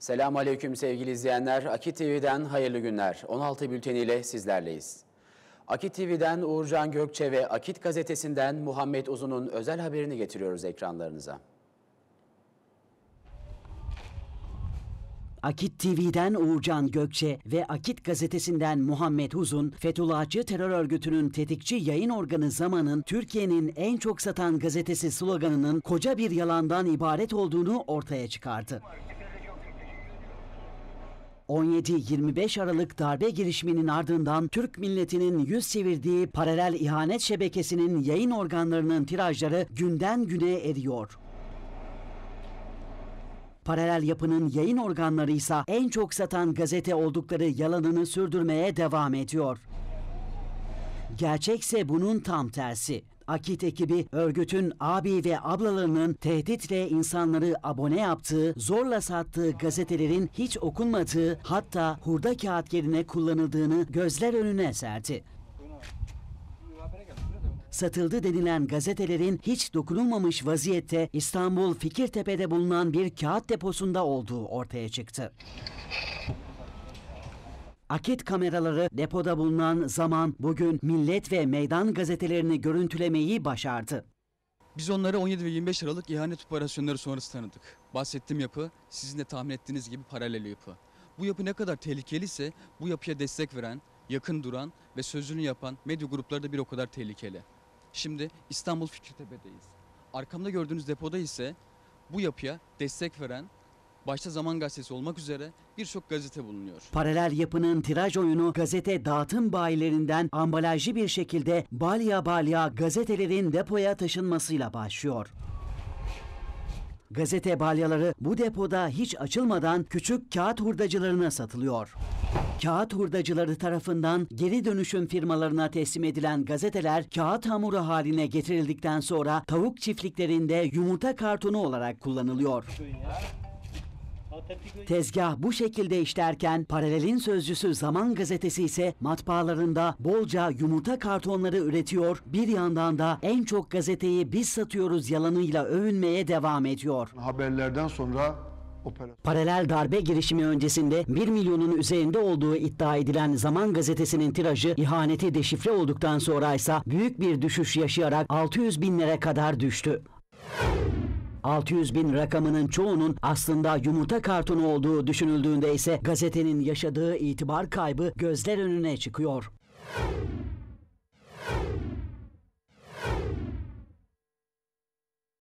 Selamun Aleyküm sevgili izleyenler. Akit TV'den hayırlı günler. 16 bülteniyle sizlerleyiz. Akit TV'den Uğurcan Gökçe ve Akit gazetesinden Muhammed Uzun'un özel haberini getiriyoruz ekranlarınıza. Akit TV'den Uğurcan Gökçe ve Akit gazetesinden Muhammed Uzun, Fethullahçı terör örgütünün tetikçi yayın organı Zaman'ın Türkiye'nin en çok satan gazetesi sloganının koca bir yalandan ibaret olduğunu ortaya çıkardı. 17-25 Aralık darbe girişiminin ardından Türk milletinin yüz çevirdiği paralel ihanet şebekesinin yayın organlarının tirajları günden güne eriyor. Paralel yapının yayın organları ise en çok satan gazete oldukları yalanını sürdürmeye devam ediyor. Gerçekse bunun tam tersi. Akit ekibi örgütün abi ve ablalarının tehditle insanları abone yaptığı, zorla sattığı gazetelerin hiç okunmadığı hatta hurda kağıt yerine kullanıldığını gözler önüne serdi satıldı denilen gazetelerin hiç dokunulmamış vaziyette İstanbul Fikirtepe'de bulunan bir kağıt deposunda olduğu ortaya çıktı. Aket kameraları depoda bulunan zaman bugün Millet ve Meydan gazetelerini görüntülemeyi başardı. Biz onları 17 ve 25 Aralık ihanet operasyonları sonrası tanıdık. Bahsettiğim yapı sizin de tahmin ettiğiniz gibi paralel yapı. Bu yapı ne kadar tehlikeli ise bu yapıya destek veren, yakın duran ve sözünü yapan medya grupları da bir o kadar tehlikeli. Şimdi İstanbul Fikirtepe'deyiz. Arkamda gördüğünüz depoda ise bu yapıya destek veren, başta Zaman Gazetesi olmak üzere birçok gazete bulunuyor. Paralel yapının tiraj oyunu gazete dağıtım bayilerinden ambalajlı bir şekilde balya balya gazetelerin depoya taşınmasıyla başlıyor. Gazete balyaları bu depoda hiç açılmadan küçük kağıt hurdacılarına satılıyor. Kağıt hurdacıları tarafından geri dönüşüm firmalarına teslim edilen gazeteler kağıt hamuru haline getirildikten sonra tavuk çiftliklerinde yumurta kartonu olarak kullanılıyor. Tezgah bu şekilde işlerken Paralel'in sözcüsü Zaman Gazetesi ise matbaalarında bolca yumurta kartonları üretiyor. Bir yandan da en çok gazeteyi biz satıyoruz yalanıyla övünmeye devam ediyor. Haberlerden sonra Paralel darbe girişimi öncesinde 1 milyonun üzerinde olduğu iddia edilen Zaman Gazetesi'nin tirajı ihaneti deşifre olduktan sonra ise büyük bir düşüş yaşayarak 600 binlere kadar düştü. 600 bin rakamının çoğunun aslında yumurta kartonu olduğu düşünüldüğünde ise gazetenin yaşadığı itibar kaybı gözler önüne çıkıyor.